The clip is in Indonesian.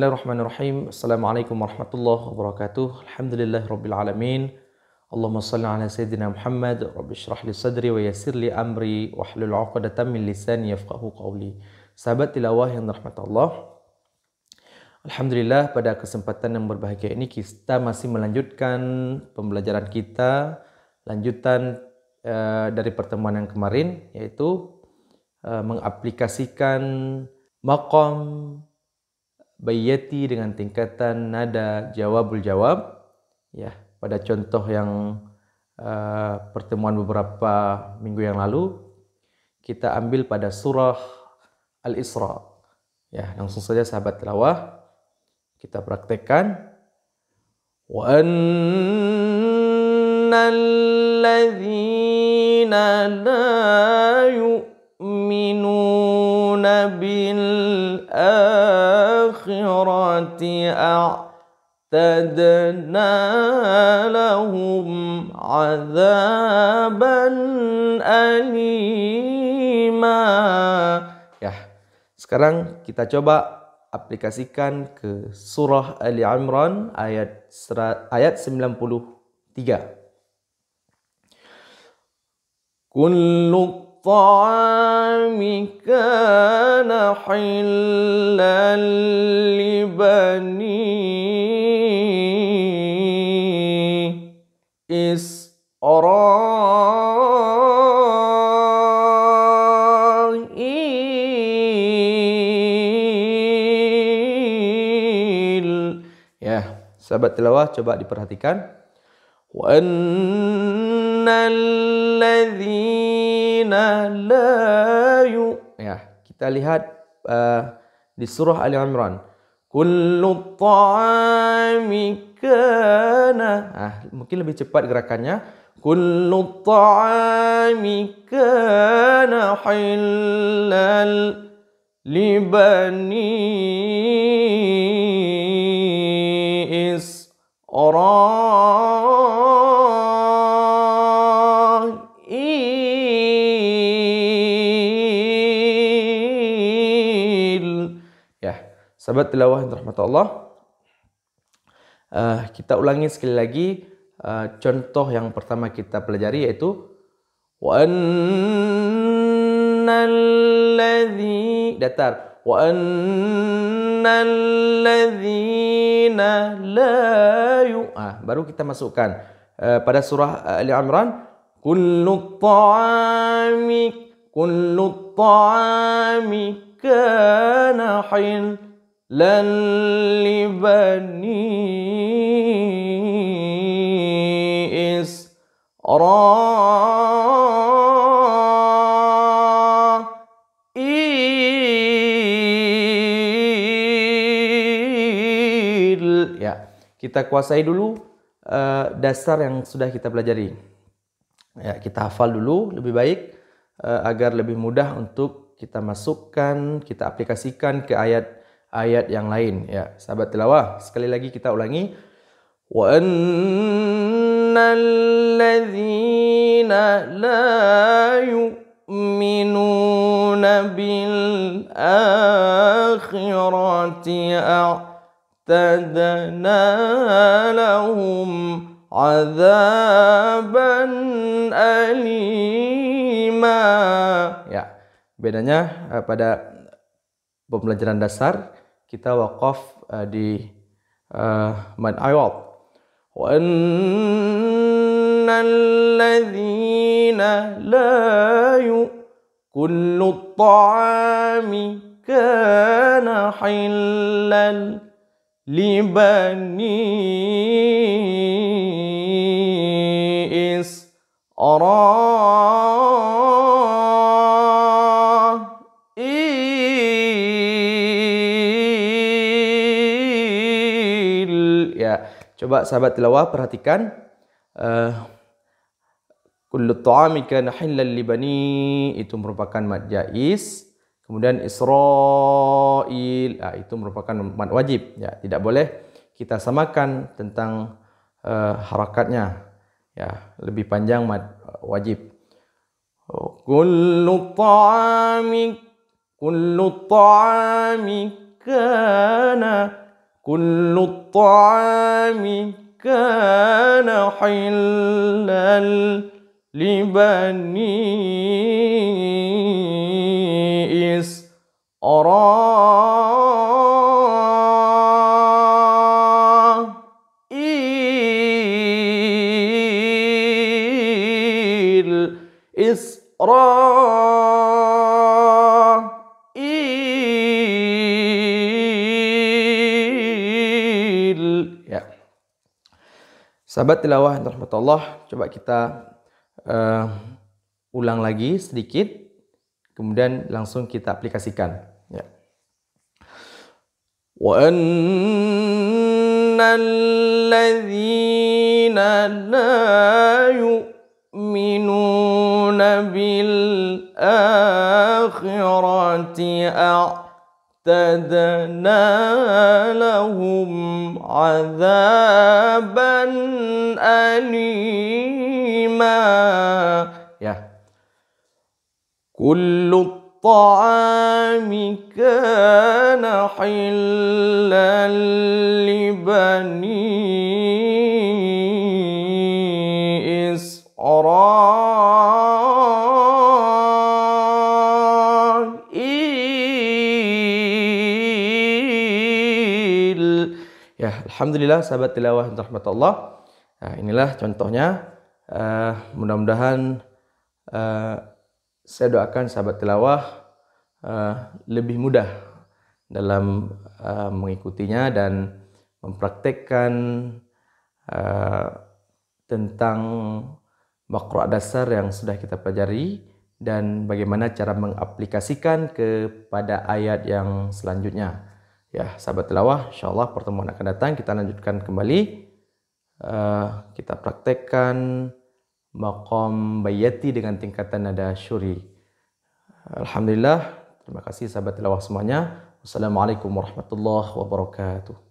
Bismillahirrahmanirrahim. Assalamualaikum warahmatullahi wabarakatuh. Alhamdulillah rabbil alamin. Allahumma salli ala sayyidina Muhammad. Rabbi syrah li sadri wa yassir li amri wa hlul 'uqdatam min lisani yafqahu qawli. Sahabat tilawah yang dirahmati Allah. Alhamdulillah pada kesempatan yang berbahagia ini kita masih melanjutkan pembelajaran kita lanjutan uh, dari pertemuan yang kemarin yaitu uh, mengaplikasikan maqam bayyati dengan tingkatan nada jawabul jawab ya pada contoh yang uh, pertemuan beberapa minggu yang lalu kita ambil pada surah Al-Isra ya langsung saja sahabat tilawah kita praktekkan wa annal la yu'minun بالآخرة أعتدنا لهم عذابا أليما Ya, sekarang kita coba aplikasikan ke surah Ali Imran ayat ayat 93. Kullu الطعام كان حلا لبني إسرائيل ya sahabat tilawah coba diperhatikan وأن الذين la ya kita lihat uh, di surah Ali Imran kullu ta'ami kana ah mungkin lebih cepat gerakannya kullu ta'ami kana halal libani Sahabat tilawah yang rahmat Allah. Uh, kita ulangi sekali lagi uh, contoh yang pertama kita pelajari yaitu wa annalladhi datar wa annalladzina la yu'a ah, baru kita masukkan uh, pada surah uh, Ali Imran kullu taamik kullu taamik kana hinn lan libani ya kita kuasai dulu uh, dasar yang sudah kita pelajari ya kita hafal dulu lebih baik uh, agar lebih mudah untuk kita masukkan kita aplikasikan ke ayat ayat yang lain ya sahabat tilawah sekali lagi kita ulangi wa annalladzina la yu'minuna bil akhirati a'tadna lahum azaban alima ya bedanya eh, pada pembelajaran dasar kita waqaf uh, di uh, Mad Arab. وأن الذين لا يؤكل الطعام كان حلا لبني إسرائيل Coba sahabat tilawah perhatikan eh, kullu ta'ami kana halal li itu merupakan mad jaiz kemudian israil ah, itu merupakan mad wajib ya tidak boleh kita samakan tentang uh, harakatnya ya lebih panjang mad wajib kullu ta'ami kullu ta'ami kana كل الطعام كان حلا لبني إسرائيل إسرائيل Sahabat tilawah yang rahmatullah, coba kita uh, ulang lagi sedikit, kemudian langsung kita aplikasikan. Ya. وأن الذين لا يؤمنون بالآخرة أعلم واعتدنا لهم عذابا أليما يا كل الطعام كان حلا لبني Alhamdulillah sahabat tilawah yang rahmat Allah. Nah, inilah contohnya. Uh, mudah-mudahan uh, saya doakan sahabat tilawah uh, lebih mudah dalam uh, mengikutinya dan mempraktekkan uh, tentang makro dasar yang sudah kita pelajari dan bagaimana cara mengaplikasikan kepada ayat yang selanjutnya. Ya, sahabat tilawah, insya Allah pertemuan akan datang. Kita lanjutkan kembali. Uh, kita praktekkan maqam bayati dengan tingkatan nada syuri. Alhamdulillah. Terima kasih sahabat tilawah semuanya. Wassalamualaikum warahmatullahi wabarakatuh.